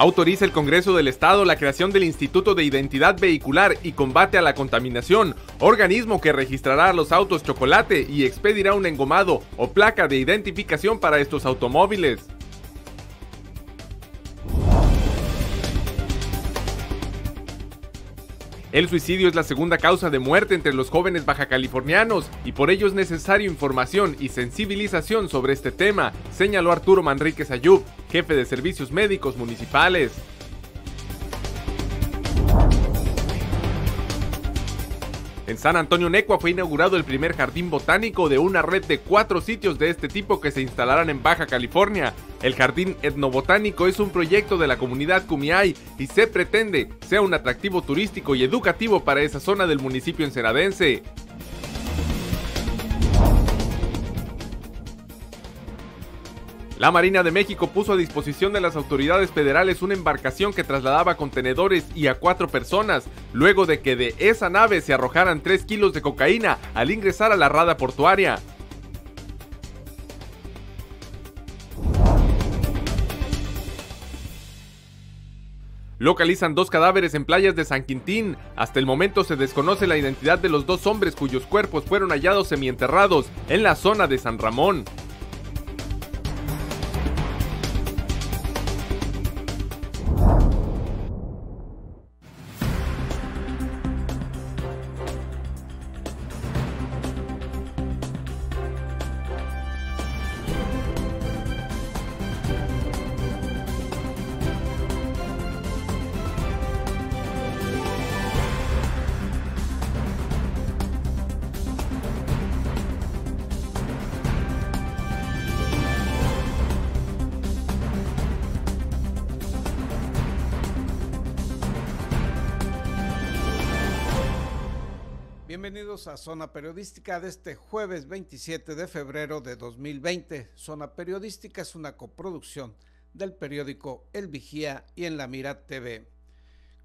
Autoriza el Congreso del Estado la creación del Instituto de Identidad Vehicular y Combate a la Contaminación, organismo que registrará los autos chocolate y expedirá un engomado o placa de identificación para estos automóviles. El suicidio es la segunda causa de muerte entre los jóvenes bajacalifornianos y por ello es necesario información y sensibilización sobre este tema, señaló Arturo Manríquez Ayub, jefe de servicios médicos municipales. En San Antonio Necua fue inaugurado el primer jardín botánico de una red de cuatro sitios de este tipo que se instalarán en Baja California. El jardín etnobotánico es un proyecto de la comunidad Cumiay y se pretende sea un atractivo turístico y educativo para esa zona del municipio ensenadense. La Marina de México puso a disposición de las autoridades federales una embarcación que trasladaba contenedores y a cuatro personas, luego de que de esa nave se arrojaran 3 kilos de cocaína al ingresar a la rada portuaria. Localizan dos cadáveres en playas de San Quintín. Hasta el momento se desconoce la identidad de los dos hombres cuyos cuerpos fueron hallados semienterrados en la zona de San Ramón. bienvenidos a Zona Periodística de este jueves 27 de febrero de 2020. Zona Periodística es una coproducción del periódico El Vigía y en La Mira TV.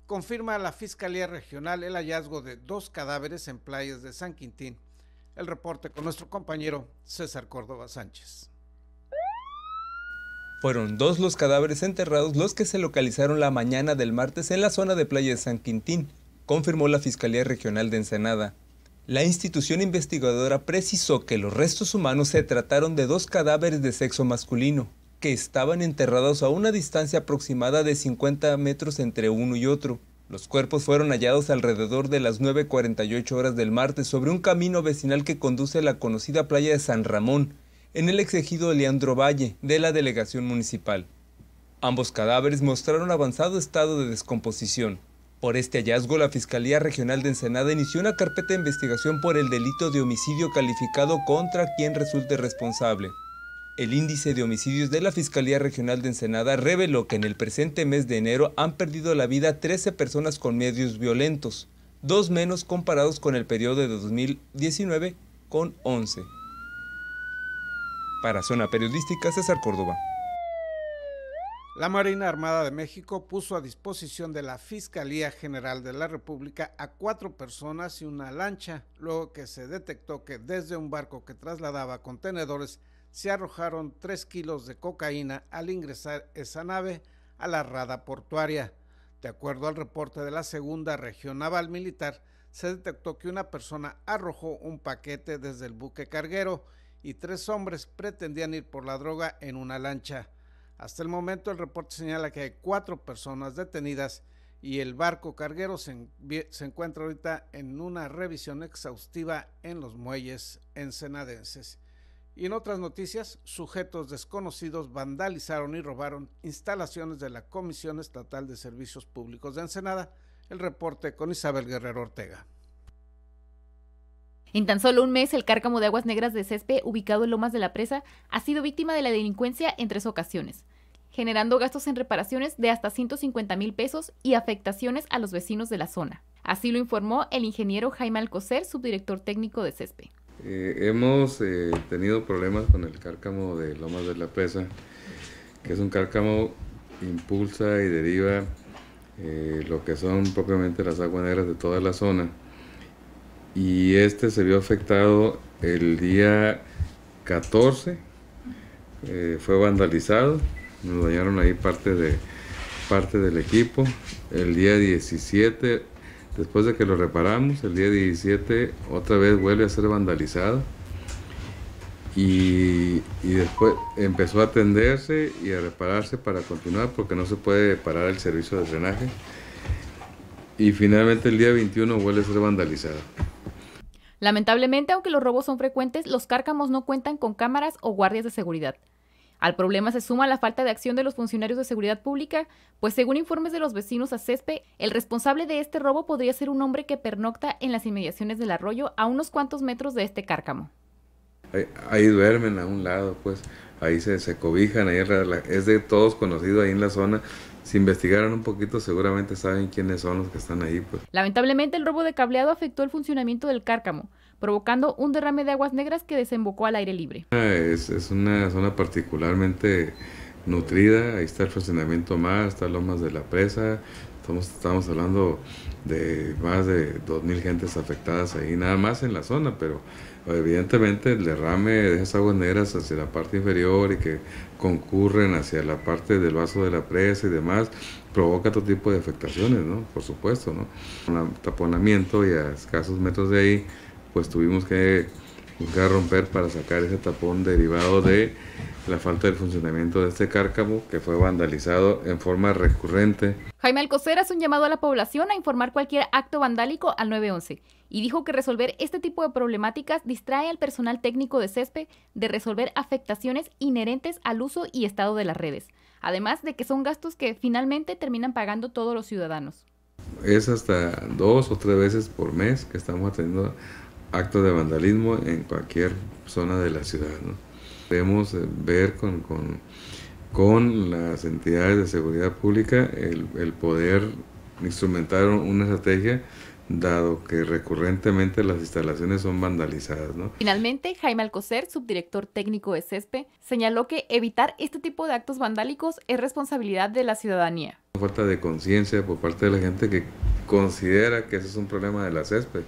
Confirma la Fiscalía Regional el hallazgo de dos cadáveres en playas de San Quintín. El reporte con nuestro compañero César Córdoba Sánchez. Fueron dos los cadáveres enterrados los que se localizaron la mañana del martes en la zona de Playa de San Quintín, confirmó la Fiscalía Regional de Ensenada. La institución investigadora precisó que los restos humanos se trataron de dos cadáveres de sexo masculino, que estaban enterrados a una distancia aproximada de 50 metros entre uno y otro. Los cuerpos fueron hallados alrededor de las 9.48 horas del martes sobre un camino vecinal que conduce a la conocida playa de San Ramón, en el exegido Leandro Valle, de la delegación municipal. Ambos cadáveres mostraron avanzado estado de descomposición, por este hallazgo, la Fiscalía Regional de Ensenada inició una carpeta de investigación por el delito de homicidio calificado contra quien resulte responsable. El índice de homicidios de la Fiscalía Regional de Ensenada reveló que en el presente mes de enero han perdido la vida 13 personas con medios violentos, dos menos comparados con el periodo de 2019 con 11. Para Zona Periodística, César Córdoba. La Marina Armada de México puso a disposición de la Fiscalía General de la República a cuatro personas y una lancha, luego que se detectó que desde un barco que trasladaba contenedores se arrojaron tres kilos de cocaína al ingresar esa nave a la rada portuaria. De acuerdo al reporte de la Segunda Región Naval Militar, se detectó que una persona arrojó un paquete desde el buque carguero y tres hombres pretendían ir por la droga en una lancha. Hasta el momento el reporte señala que hay cuatro personas detenidas y el barco carguero se, encuentra ahorita en una revisión exhaustiva en los muelles ensenadenses. Y en otras noticias, sujetos desconocidos vandalizaron y robaron instalaciones de la Comisión Estatal de Servicios Públicos de Ensenada. El reporte con Isabel Guerrero Ortega. En tan solo un mes, el cárcamo de aguas negras de Césped, ubicado en Lomas de la Presa, ha sido víctima de la delincuencia en tres ocasiones, generando gastos en reparaciones de hasta 150 mil pesos y afectaciones a los vecinos de la zona. Así lo informó el ingeniero Jaime Alcocer, subdirector técnico de Césped. Eh, hemos eh, tenido problemas con el cárcamo de Lomas de la Presa, que es un cárcamo que impulsa y deriva eh, lo que son propiamente las aguas negras de toda la zona y este se vio afectado el día 14, eh, fue vandalizado, nos dañaron ahí parte, de, parte del equipo, el día 17, después de que lo reparamos, el día 17 otra vez vuelve a ser vandalizado. Y, y, después empezó a atenderse y a repararse para continuar porque no se puede parar el servicio de drenaje. Y finalmente el día 21 vuelve a ser vandalizado. Lamentablemente, aunque los robos son frecuentes, los cárcamos no cuentan con cámaras o guardias de seguridad. Al problema se suma la falta de acción de los funcionarios de seguridad pública, pues según informes de los vecinos a Cespe, el responsable de este robo podría ser un hombre que pernocta en las inmediaciones del arroyo a unos cuantos metros de este cárcamo. Ahí, duermen a un lado, pues ahí se, cobijan, ahí es de todos conocido ahí en la zona si investigaran un poquito seguramente saben quiénes son los que están ahí. Pues. Lamentablemente el robo de cableado afectó el funcionamiento del cárcamo, provocando un derrame de aguas negras que desembocó al aire libre. Ah, es, una zona particularmente nutrida, ahí está el funcionamiento más, está Lomas de la Presa, estamos, estamos hablando de más de 2.000 gentes afectadas ahí, nada más en la zona, pero evidentemente el derrame de esas aguas negras hacia la parte inferior y que concurren hacia la parte del vaso de la presa y demás, provoca otro tipo de afectaciones, Por supuesto, ¿no? Un taponamiento y a escasos metros de ahí, pues tuvimos que buscar romper para sacar ese tapón derivado de la falta de funcionamiento de este cárcamo que fue vandalizado en forma recurrente. Jaime Alcocer hace un llamado a la población a informar cualquier acto vandálico al 911 y dijo que resolver este tipo de problemáticas distrae al personal técnico de césped de resolver afectaciones inherentes al uso y estado de las redes, además de que son gastos que finalmente terminan pagando todos los ciudadanos. Es hasta dos o tres veces por mes que estamos teniendo actos de vandalismo en cualquier zona de la ciudad. Debemos eh, ver con, con, las entidades de seguridad pública el, el poder instrumentar una estrategia dado que recurrentemente las instalaciones son vandalizadas. ¿no? Finalmente, Jaime Alcocer, subdirector técnico de CESPE, señaló que evitar este tipo de actos vandálicos es responsabilidad de la ciudadanía. Falta de conciencia por parte de la gente que considera que eso es un problema de la CESPE.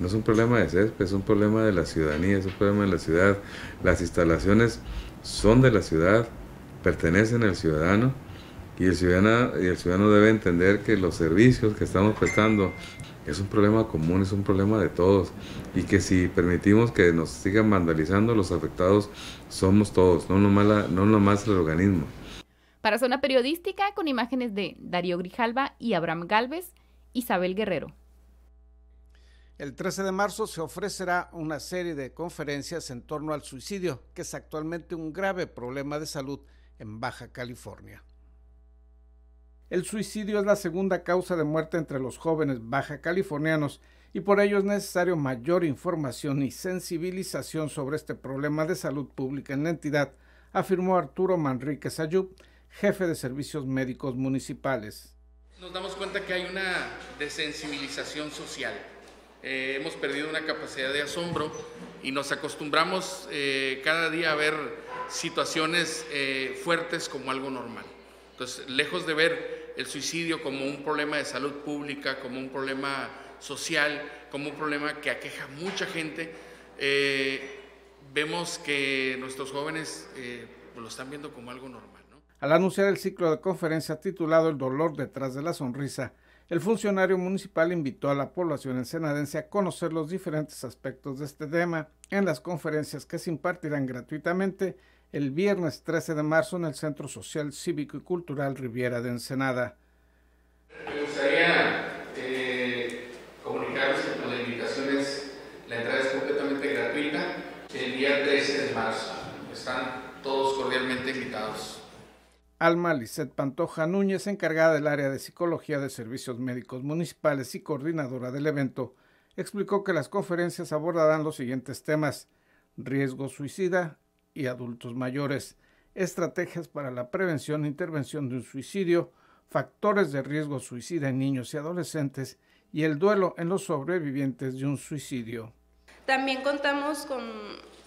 No es un problema de CESPE, es un problema de la ciudadanía, es un problema de la ciudad. Las instalaciones son de la ciudad, pertenecen al ciudadano y el ciudadano, y el ciudadano debe entender que los servicios que estamos prestando es un problema común, es un problema de todos. Y que si permitimos que nos sigan vandalizando, los afectados somos todos, no nomás, no el organismo. Para Zona Periodística, con imágenes de Darío Grijalva y Abraham Galvez, Isabel Guerrero. El 13 de marzo se ofrecerá una serie de conferencias en torno al suicidio, que es actualmente un grave problema de salud en Baja California el suicidio es la segunda causa de muerte entre los jóvenes baja californianos y por ello es necesario mayor información y sensibilización sobre este problema de salud pública en la entidad, afirmó Arturo Manrique Sayub, jefe de servicios médicos municipales. Nos damos cuenta que hay una desensibilización social. Eh, hemos perdido una capacidad de asombro y nos acostumbramos eh, cada día a ver situaciones eh, fuertes como algo normal. Entonces, lejos de ver el suicidio como un problema de salud pública, como un problema social, como un problema que aqueja a mucha gente. Eh, vemos que nuestros jóvenes eh, lo están viendo como algo normal. Al anunciar el ciclo de conferencia titulado El dolor detrás de la sonrisa, el funcionario municipal invitó a la población encenadense a conocer los diferentes aspectos de este tema en las conferencias que se impartirán gratuitamente el viernes 13 de marzo en el Centro Social Cívico y Cultural Riviera de Ensenada. Me gustaría eh, comunicarles que la invitación la entrada es completamente gratuita el día 13 de marzo. Están todos cordialmente invitados. Alma Lisset Pantoja Núñez, encargada del área de psicología de servicios médicos municipales y coordinadora del evento, explicó que las conferencias abordarán los siguientes temas: riesgo suicida, y adultos mayores, estrategias para la prevención e intervención de un suicidio, factores de riesgo suicida en niños y adolescentes y el duelo en los sobrevivientes de un suicidio. También contamos con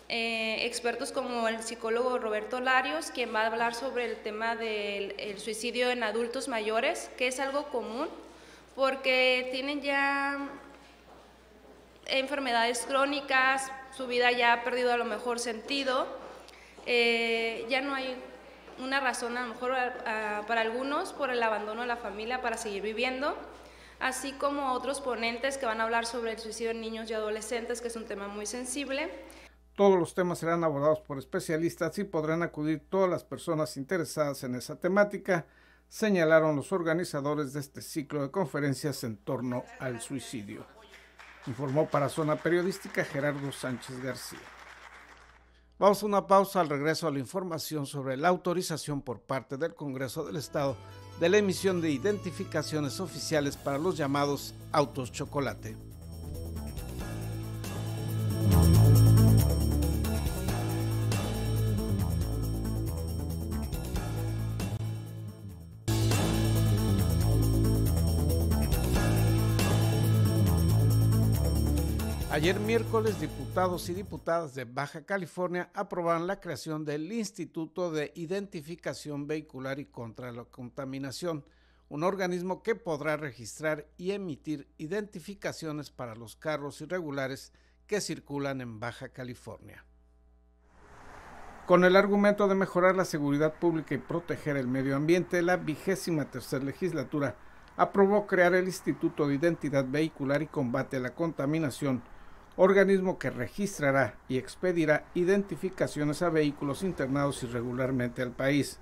eh, expertos como el psicólogo Roberto Larios, quien va a hablar sobre el tema del suicidio en adultos mayores, que es algo común porque tienen ya enfermedades crónicas, su vida ya ha perdido a lo mejor sentido eh, ya no hay una razón a lo mejor para algunos por el abandono de la familia para seguir viviendo, así como otros ponentes que van a hablar sobre el suicidio en niños y adolescentes, que es un tema muy sensible. Todos los temas serán abordados por especialistas y podrán acudir todas las personas interesadas en esa temática, señalaron los organizadores de este ciclo de conferencias en torno al suicidio. Informó para Zona Periodística Gerardo Sánchez García. Vamos a una pausa al regreso a la información sobre la autorización por parte del Congreso del Estado de la emisión de identificaciones oficiales para los llamados autos chocolate. Ayer miércoles, diputados y diputadas de Baja California aprobaron la creación del Instituto de Identificación Vehicular y contra la Contaminación, un organismo que podrá registrar y emitir identificaciones para los carros irregulares que circulan en Baja California. Con el argumento de mejorar la seguridad pública y proteger el medio ambiente, la vigésima tercera legislatura aprobó crear el Instituto de Identidad Vehicular y Combate a la Contaminación organismo que registrará y expedirá identificaciones a vehículos internados irregularmente al país.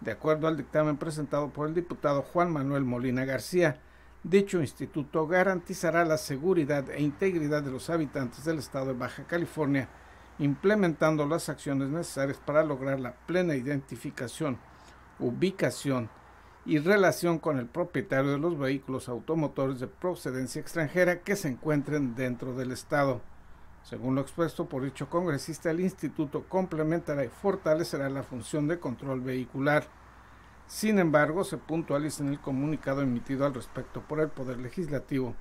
De acuerdo al dictamen presentado por el diputado Juan Manuel Molina García, dicho instituto garantizará la seguridad e integridad de los habitantes del estado de Baja California, implementando las acciones necesarias para lograr la plena identificación, ubicación, y relación con el propietario de los vehículos automotores de procedencia extranjera que se encuentren dentro del Estado. Según lo expuesto por dicho congresista, el instituto complementará y fortalecerá la función de control vehicular. Sin embargo, se puntualiza en el comunicado emitido al respecto por el Poder Legislativo.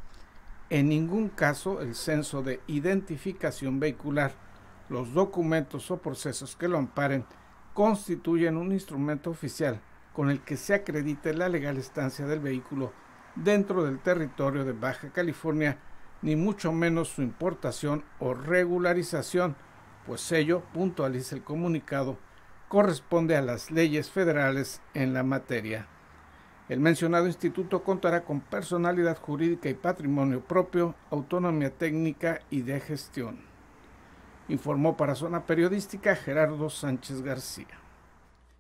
En ningún caso el censo de identificación vehicular, los documentos o procesos que lo amparen constituyen un instrumento oficial con el que se acredite la legal estancia del vehículo dentro del territorio de Baja California, ni mucho menos su importación o regularización, pues ello, puntualiza el comunicado, corresponde a las leyes federales en la materia. El mencionado instituto contará con personalidad jurídica y patrimonio propio, autonomía técnica y de gestión. Informó para Zona Periodística Gerardo Sánchez García.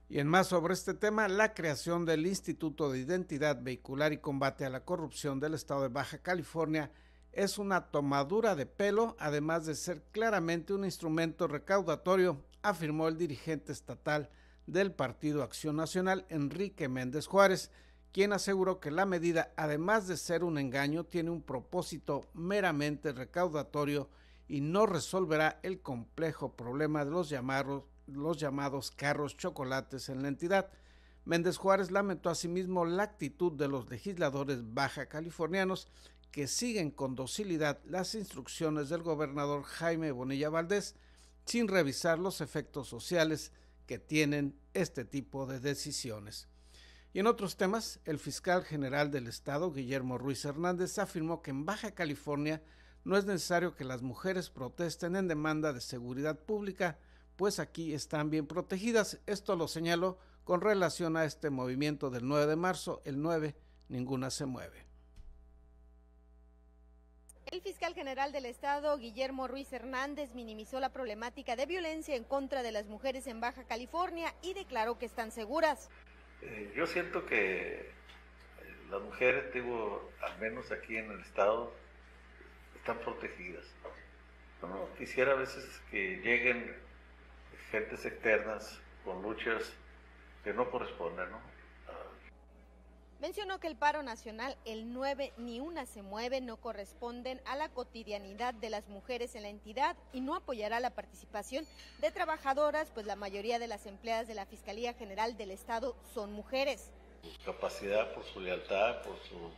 Y en más sobre este tema, la creación del Instituto de Identidad Vehicular y Combate a la Corrupción del Estado de Baja California es una tomadura de pelo, además de ser claramente un instrumento recaudatorio, afirmó el dirigente estatal del Partido Acción Nacional, Enrique Méndez Juárez, quien aseguró que la medida, además de ser un engaño, tiene un propósito meramente recaudatorio y no resolverá el complejo problema de los llamados los llamados carros chocolates en la entidad. Méndez Juárez lamentó asimismo la actitud de los legisladores baja californianos que siguen con docilidad las instrucciones del gobernador Jaime Bonilla Valdés sin revisar los efectos sociales que tienen este tipo de decisiones. Y en otros temas, el fiscal general del estado, Guillermo Ruiz Hernández, afirmó que en Baja California no es necesario que las mujeres protesten en demanda de seguridad pública pues aquí están bien protegidas. Esto lo señalo con relación a este movimiento del 9 de marzo, el 9, ninguna se mueve. El fiscal general del Estado, Guillermo Ruiz Hernández, minimizó la problemática de violencia en contra de las mujeres en Baja California y declaró que están seguras. Eh, yo siento que eh, las mujeres, digo, al menos aquí en el Estado, están protegidas. quisiera a veces que lleguen gentes externas con luchas que no corresponden, Mencionó que el paro nacional, el 9 ni una se mueve, no corresponden a la cotidianidad de las mujeres en la entidad y no apoyará la participación de trabajadoras, pues la mayoría de las empleadas de la Fiscalía General del Estado son mujeres. Su capacidad, por su lealtad, por su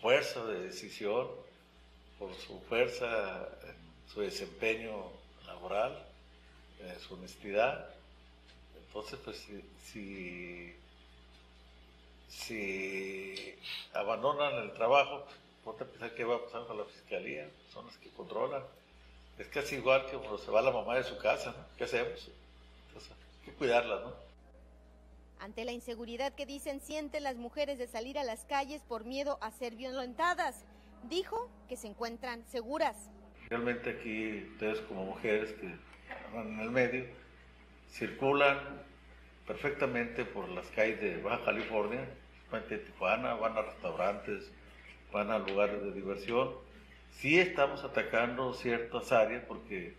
fuerza de decisión, por su fuerza, su desempeño laboral, eh, su honestidad. Entonces, pues si, si, abandonan el trabajo, ponte a pensar que va a pasar con la fiscalía, son las que controlan. Es casi igual que cuando se va la mamá de su casa, ¿no? ¿Qué hacemos? que cuidarla, ¿no? Ante la inseguridad que dicen sienten las mujeres de salir a las calles por miedo a ser violentadas, dijo que se encuentran seguras. Realmente aquí ustedes como mujeres que en el medio, circulan perfectamente por las calles de Baja California, de Tijuana, van a restaurantes, van a lugares de diversión. Sí estamos atacando ciertas áreas porque...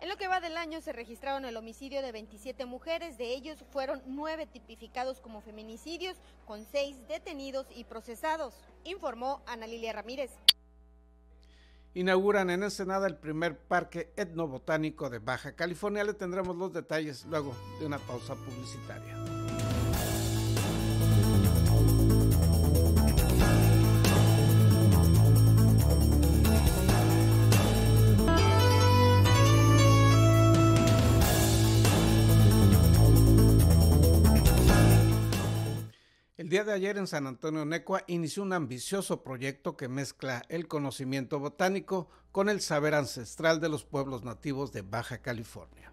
En lo que va del año se registraron el homicidio de 27 mujeres, de ellos fueron 9 tipificados como feminicidios, con 6 detenidos y procesados, informó Ana Lilia Ramírez inauguran en Ensenada el primer parque etnobotánico de Baja California. Le tendremos los detalles luego de una pausa publicitaria. día de ayer en San Antonio Necua inició un ambicioso proyecto que mezcla el conocimiento botánico con el saber ancestral de los pueblos nativos de Baja California.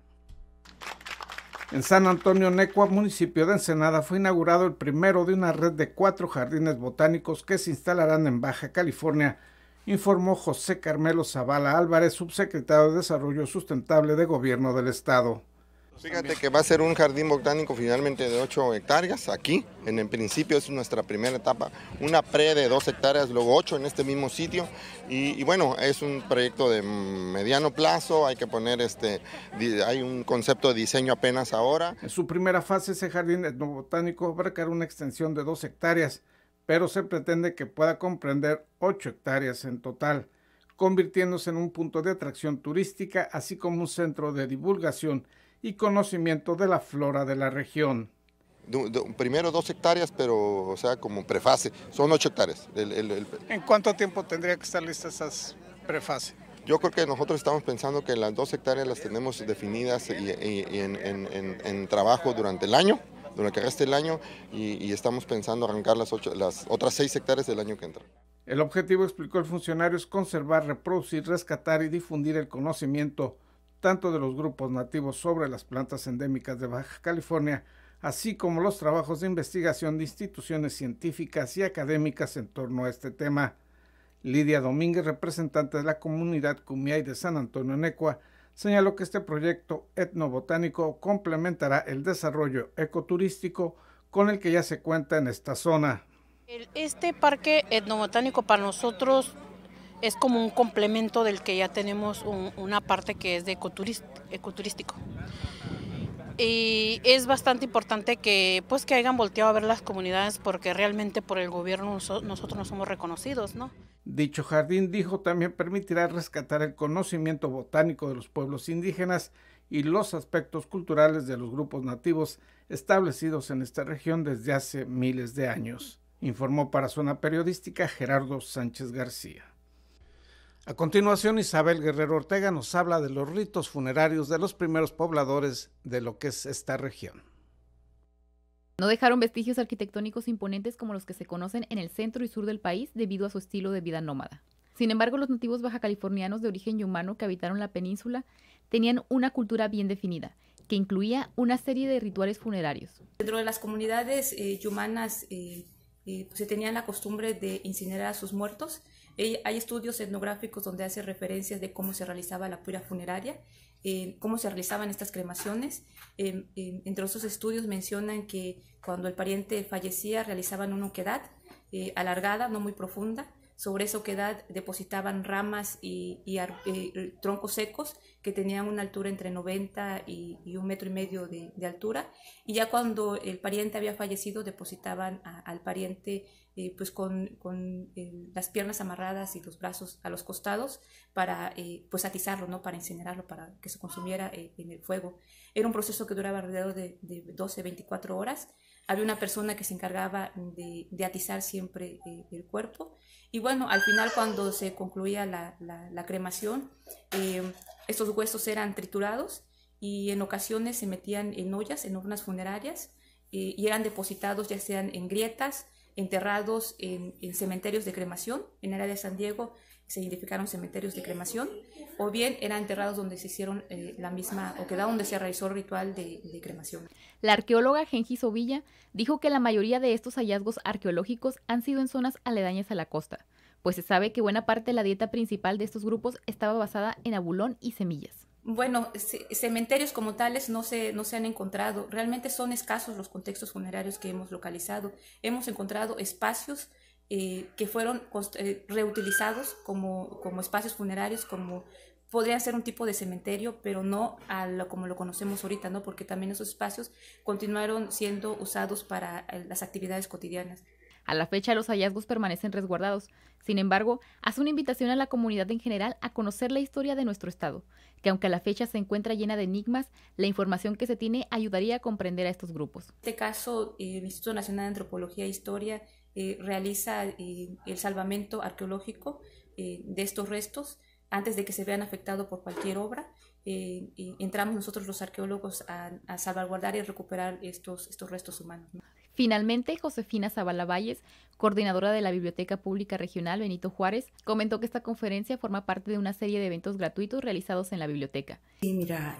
En San Antonio Necua, municipio de Ensenada, fue inaugurado el primero de una red de cuatro jardines botánicos que se instalarán en Baja California, informó José Carmelo Zavala Álvarez, subsecretario de Desarrollo Sustentable de Gobierno del Estado. Fíjate que va a ser un jardín botánico finalmente de 8 hectáreas aquí. En el principio es nuestra primera etapa, una pre de 2 hectáreas, luego 8 en este mismo sitio. Y, y, bueno, es un proyecto de mediano plazo, hay que poner este, hay un concepto de diseño apenas ahora. En su primera fase, ese jardín etnobotánico crear una extensión de 2 hectáreas, pero se pretende que pueda comprender 8 hectáreas en total convirtiéndose en un punto de atracción turística, así como un centro de divulgación y conocimiento de la flora de la región. Primero dos hectáreas, pero o sea, como prefase, son ocho hectáreas. ¿En cuánto tiempo tendría que estar listas esas prefase? Yo creo que nosotros estamos pensando que las dos hectáreas las tenemos definidas y, en, trabajo durante el año, durante el resto del año, y, estamos pensando arrancar las, las otras seis hectáreas del año que entra. El objetivo, explicó el funcionario, es conservar, reproducir, rescatar y difundir el conocimiento tanto de los grupos nativos sobre las plantas endémicas de Baja California, así como los trabajos de investigación de instituciones científicas y académicas en torno a este tema. Lidia Domínguez, representante de la comunidad Cumiay de San Antonio Necua, señaló que este proyecto etnobotánico complementará el desarrollo ecoturístico con el que ya se cuenta en esta zona. Este parque etnobotánico para nosotros es como un complemento del que ya tenemos una parte que es de ecoturístico. Y es bastante importante que pues que hayan volteado a ver las comunidades porque realmente por el gobierno nosotros no somos reconocidos, ¿no? Dicho jardín, dijo, también permitirá rescatar el conocimiento botánico de los pueblos indígenas y los aspectos culturales de los grupos nativos establecidos en esta región desde hace miles de años informó para Zona Periodística Gerardo Sánchez García. A continuación, Isabel Guerrero Ortega nos habla de los ritos funerarios de los primeros pobladores de lo que es esta región. No dejaron vestigios arquitectónicos imponentes como los que se conocen en el centro y sur del país debido a su estilo de vida nómada. Sin embargo, los nativos bajacalifornianos de origen yumano que habitaron la península tenían una cultura bien definida, que incluía una serie de rituales funerarios. Dentro de las comunidades eh, yumanas eh, eh, pues, se tenían la costumbre de incinerar a sus muertos eh, hay estudios etnográficos donde hace referencias de cómo se realizaba la pura funeraria, eh, cómo se realizaban estas cremaciones. Eh, entre otros estudios mencionan que cuando el pariente fallecía realizaban una oquedad alargada, no muy profunda, sobre esa oquedad depositaban ramas y, troncos secos que tenían una altura entre 90 y, un metro y medio de, altura. Y ya cuando el pariente había fallecido, depositaban al pariente eh, pues con, eh, las piernas amarradas y los brazos a los costados para eh, pues atizarlo, ¿no? para incinerarlo, para que se consumiera en el fuego. Era un proceso que duraba alrededor de, de 12-24 horas había una persona que se encargaba de, atizar siempre eh, el cuerpo. Y bueno, al final cuando se concluía la, cremación, eh, estos huesos eran triturados y en ocasiones se metían en ollas, en urnas funerarias, eh, y eran depositados ya sean en grietas, enterrados en, en, cementerios de cremación. En el área de San Diego se identificaron cementerios de cremación, o bien eran enterrados donde se hicieron eh, la misma, o quedaron donde se realizó el ritual de, cremación. La arqueóloga Genji Sobilla dijo que la mayoría de estos hallazgos arqueológicos han sido en zonas aledañas a la costa, pues se sabe que buena parte de la dieta principal de estos grupos estaba basada en abulón y semillas. Bueno, cementerios como tales no se, no se han encontrado. Realmente son escasos los contextos funerarios que hemos localizado. Hemos encontrado espacios eh, que fueron eh, reutilizados como, como espacios funerarios, como podría ser un tipo de cementerio, pero no como lo conocemos ahorita, ¿no? Porque también esos espacios continuaron siendo usados para eh, las actividades cotidianas. A la fecha los hallazgos permanecen resguardados. Sin embargo, hace una invitación a la comunidad en general a conocer la historia de nuestro estado, que aunque a la fecha se encuentra llena de enigmas, la información que se tiene ayudaría a comprender a estos grupos. En este caso, el Instituto Nacional de Antropología e Historia eh, realiza eh, el salvamento arqueológico eh, de estos restos antes de que se vean afectados por cualquier obra. entramos nosotros los arqueólogos a, salvaguardar y recuperar estos, estos restos humanos. Finalmente, Josefina Zavala Valles, coordinadora de la Biblioteca Pública Regional Benito Juárez, comentó que esta conferencia forma parte de una serie de eventos gratuitos realizados en la biblioteca. Sí, mira,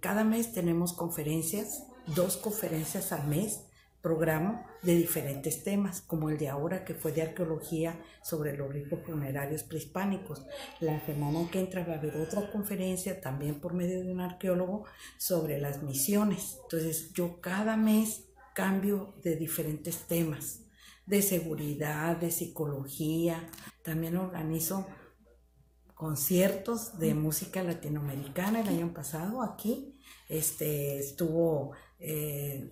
cada mes tenemos conferencias, dos conferencias al mes programa de diferentes temas, como el de ahora que fue de arqueología sobre los ritos funerarios prehispánicos. La semana que entra va a haber otra conferencia también por medio de un arqueólogo sobre las misiones. Entonces yo cada mes cambio de diferentes temas, de seguridad, de psicología. También organizo conciertos de música latinoamericana el año pasado aquí. Este, estuvo eh,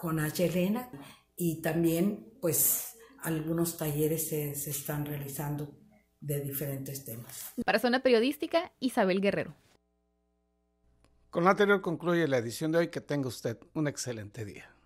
Jonás Elena y también pues algunos talleres se, están realizando de diferentes temas. Para Zona Periodística, Isabel Guerrero. Con lo anterior concluye la edición de hoy. Que tenga usted un excelente día.